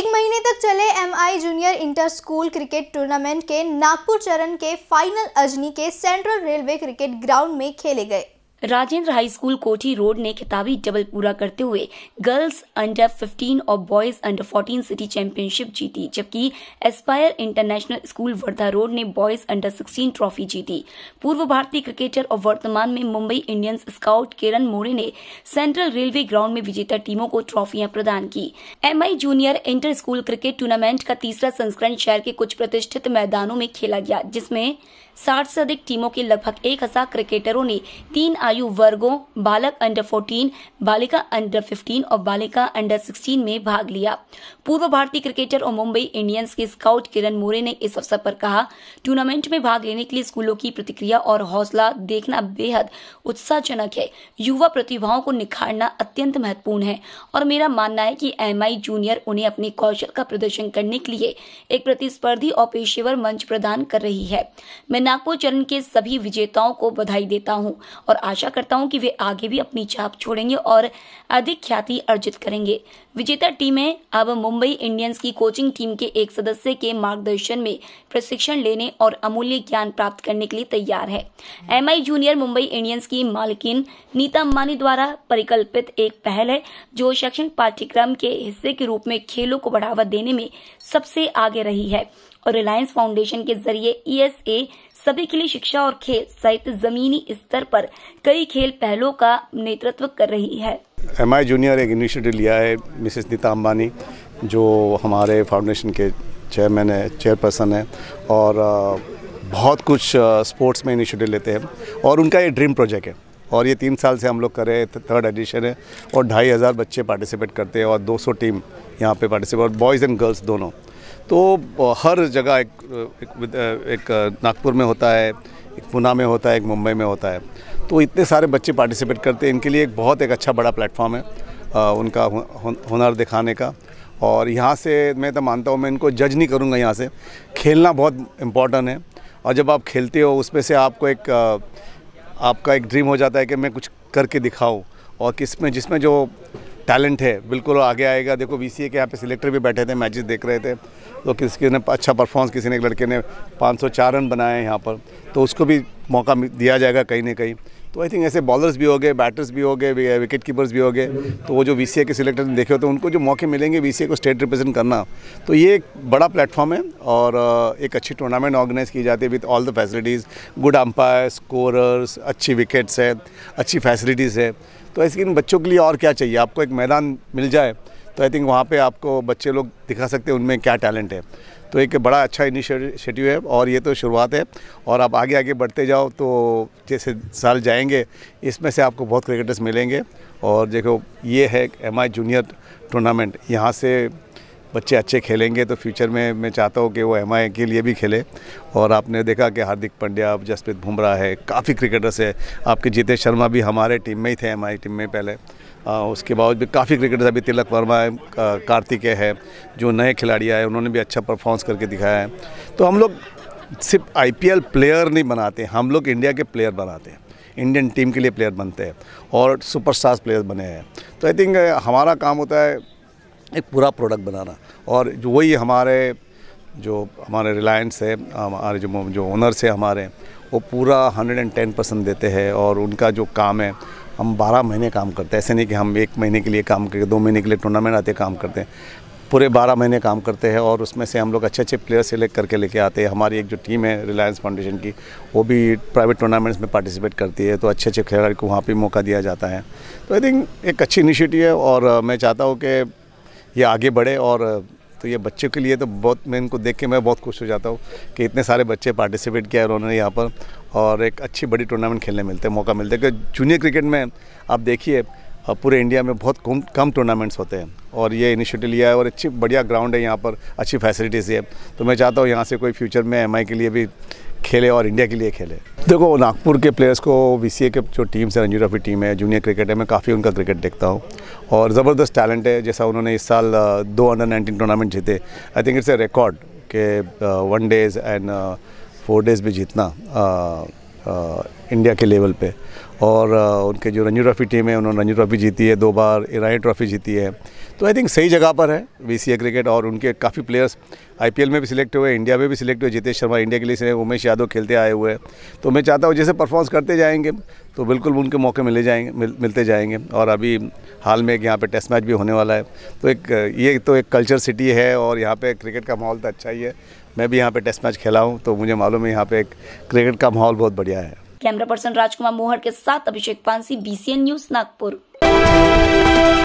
एक महीने तक चले MI junior inter school cricket tournament के नागपुर चरण के फाइनल अजनी के सेंट्रल रेलवे क्रिकेट ग्राउंड में खेले गए Rajendra high school Kothi road ने खिताबी डबल पूरा करते हुए गर्ल्स अंडर 15 और बॉयज अंडर 14 सिटी चैंपियनशिप जीती जबकि aspire international school Wardha road ने बॉयज अंडर 16 ट्रॉफी जीती पूर्व भारतीय क्रिकेटर और वर्तमान में मुंबई इंडियंस स्काउट किरण मोरे ने सेंट्रल रेलवे ग्राउंड में विजेता टीमों को ट्रॉफियां प्रदान की M junior inter school cricket tournament का तीसरा संस्करण शहर के कुछ प्रतिष्ठित मैदानों में खेला गया जिसमें साठ से अधिक टीमों के लगभग एक हजार क्रिकेटरों ने तीन आयु वर्गों बालक अंडर 14, बालिका अंडर 15 और बालिका अंडर 16 में भाग लिया पूर्व भारतीय क्रिकेटर और मुंबई इंडियंस के स्काउट किरण मोरे ने इस अवसर पर कहा टूर्नामेंट में भाग लेने के लिए स्कूलों की प्रतिक्रिया और हौसला देखना बेहद उत्साहजनक है युवा प्रतिभाओं को निखारना अत्यंत महत्वपूर्ण है और मेरा मानना है कि एम जूनियर उन्हें अपने कौशल का प्रदर्शन करने के लिए एक प्रतिस्पर्धी और पेशेवर मंच प्रदान कर रही है मैं नागपुर चरण के सभी विजेताओं को बधाई देता हूं और आशा करता हूं कि वे आगे भी अपनी छाप छोड़ेंगे और अधिक ख्याति अर्जित करेंगे विजेता टीमें अब मुंबई इंडियंस की कोचिंग टीम के एक सदस्य के मार्गदर्शन में प्रशिक्षण लेने और अमूल्य ज्ञान प्राप्त करने के लिए तैयार है एम जूनियर मुंबई इंडियंस की मालकिन नीता अम्बानी द्वारा परिकल्पित एक पहल है जो शैक्षणिक पाठ्यक्रम के हिस्से के रूप में खेलों को बढ़ावा देने में सबसे आगे रही है और रिलायंस फाउंडेशन के जरिए ईएसए e सभी के लिए शिक्षा और खेल सहित जमीनी स्तर पर कई खेल पहलों का नेतृत्व कर रही है एम आई जूनियर एक इनिशिएटिव लिया है मिसेस नीता अम्बानी जो हमारे फाउंडेशन के चेयरमैन है चेयरपर्सन है और uh, बहुत कुछ स्पोर्ट्स uh, में इनिशिएटिव लेते हैं और उनका ये ड्रीम प्रोजेक्ट है और ये तीन साल से हम लोग कर रहे हैं थर्ड एडिशन है और ढाई हज़ार बच्चे पार्टिसिपेट करते हैं और 200 टीम यहाँ पे पार्टिसिपेट और बॉयज़ एंड गर्ल्स दोनों तो हर जगह एक एक, एक नागपुर में होता है एक पुना में होता है एक मुंबई में होता है तो इतने सारे बच्चे पार्टिसिपेट करते हैं इनके लिए एक बहुत एक अच्छा बड़ा प्लेटफॉर्म है उनका हुनर दिखाने का और यहाँ से मैं तो मानता हूँ मैं इनको जज नहीं करूँगा यहाँ से खेलना बहुत इम्पॉर्टेंट है और जब आप खेलते हो उसमें से आपको एक आपका एक ड्रीम हो जाता है कि मैं कुछ करके दिखाऊँ और किस में जिसमें जो टैलेंट है बिल्कुल आगे आएगा देखो वीसीए के यहाँ पे सिलेक्टर भी बैठे थे मैचेस देख रहे थे तो किसी किसी ने अच्छा परफॉर्मेंस किसी ने एक लड़के ने 504 रन बनाए हैं यहाँ पर तो उसको भी मौका दिया जाएगा कहीं ना कहीं तो आई थिंक ऐसे बॉलर्स भी हो गए बैटर्स भी हो गए विकेट कीपर्स भी हो गए तो वो जो वी के सिलेक्टर ने देखे होते तो हैं उनको जो मौके मिलेंगे वी को स्टेट रिप्रेजेंट करना तो ये एक बड़ा प्लेटफॉर्म है और एक अच्छी टूर्नामेंट ऑर्गेनाइज की जाती है with all the facilities good umpire scorers अच्छी विकेट्स है अच्छी फैसिलिटीज़ है तो ऐसे इन बच्चों के लिए और क्या चाहिए आपको एक मैदान मिल जाए तो आई थिंक वहाँ पर आपको बच्चे लोग दिखा सकते हैं उनमें क्या टैलेंट है तो एक बड़ा अच्छा इनिशिएटिव है और ये तो शुरुआत है और आप आगे आगे बढ़ते जाओ तो जैसे साल जाएंगे इसमें से आपको बहुत क्रिकेटर्स मिलेंगे और देखो ये है एम जूनियर टूर्नामेंट यहाँ से बच्चे अच्छे खेलेंगे तो फ्यूचर में मैं चाहता हूँ कि वो एम के लिए भी खेले और आपने देखा कि हार्दिक अब जसप्रीत बुमराह है काफ़ी क्रिकेटर्स है आपके जितेश शर्मा भी हमारे टीम में ही थे एम टीम में पहले आ, उसके बावजूद भी काफ़ी क्रिकेटर्स अभी तिलक वर्मा है कार्तिकेय है जो नए खिलाड़ी आए उन्होंने भी अच्छा परफॉर्मेंस करके दिखाया है तो हम लोग सिर्फ आई प्लेयर नहीं बनाते हम लोग इंडिया के प्लेयर बनाते हैं इंडियन टीम के लिए प्लेयर बनते हैं और सुपरस्टार्स प्लेयर बने हैं तो आई थिंक हमारा काम होता है एक पूरा प्रोडक्ट बनाना और जो वही हमारे जो हमारे रिलायंस है हमारे जो जो ओनर्स है हमारे वो पूरा 110 परसेंट देते हैं और उनका जो काम है हम 12 महीने काम करते हैं ऐसे नहीं कि हम एक महीने के लिए काम करके दो महीने के लिए टूर्नामेंट आते काम करते हैं पूरे 12 महीने काम करते हैं और उसमें से हम लोग अच्छे अच्छे प्लेयर सेलेक्ट करके लेके आते हैं हमारी एक जो टीम है रिलायंस फाउंडेशन की वो भी प्राइवेट टूर्नामेंट्स में पार्टिसिपेट करती है तो अच्छे अच्छे खिलाड़ी को वहाँ पर मौका दिया जाता है तो आई थिंक एक अच्छी इनिशिएटिव है और मैं चाहता हूँ कि ये आगे बढ़े और तो ये बच्चों के लिए तो बहुत मैं इनको देख के मैं बहुत खुश हो जाता हूँ कि इतने सारे बच्चे पार्टिसिपेट किया है उन्होंने यहाँ पर और एक अच्छी बड़ी टूर्नामेंट खेलने मिलते हैं मौका मिलता है क्योंकि जूनियर क्रिकेट में आप देखिए पूरे इंडिया में बहुत कम कम टूर्नामेंट्स होते हैं और ये इनिशिएटिव लिया है और अच्छी बढ़िया ग्राउंड है यहाँ पर अच्छी फैसिलिटीज़ है तो मैं चाहता हूँ यहाँ से कोई फ्यूचर में एम के लिए भी खेले और इंडिया के लिए खेले देखो नागपुर के प्लेयर्स को वी के जो टीम्स है रणजी ट्रॉफी टीम है जूनियर क्रिकेट है मैं काफ़ी उनका क्रिकेट देखता हूँ और ज़बरदस्त टैलेंट है जैसा उन्होंने इस साल दो अंडर नाइनटीन टूर्नामेंट जीते I think it's a record के one days and four days भी जीतना इंडिया के लेवल पे और उनके जो रणजी ट्रॉफ़ी टीम है उन्होंने रणजी ट्रॉफ़ी जीती है दो बार ईरानी ट्रॉफ़ी जीती है तो आई थिंक सही जगह पर है वी क्रिकेट और उनके काफ़ी प्लेयर्स आईपीएल में भी सिलेक्ट हुए इंडिया में भी सिलेक्ट हुए जितेश शर्मा इंडिया के लिए उमेश यादव खेलते आए हुए तो मैं चाहता हूँ जैसे परफॉर्मेंस करते जाएंगे तो बिल्कुल उनके मौके मिले जाएंगे मिल, मिलते जाएंगे और अभी हाल में एक यहाँ पर टेस्ट मैच भी होने वाला है तो एक ये तो एक कल्चर सिटी है और यहाँ पे क्रिकेट का माहौल तो अच्छा ही है मैं भी यहाँ पे टेस्ट मैच खेला हूँ तो मुझे मालूम है यहाँ पे एक क्रिकेट का माहौल बहुत बढ़िया है कैमरा पर्सन राजकुमार मोहर के साथ अभिषेक पांसी बीसीएन न्यूज नागपुर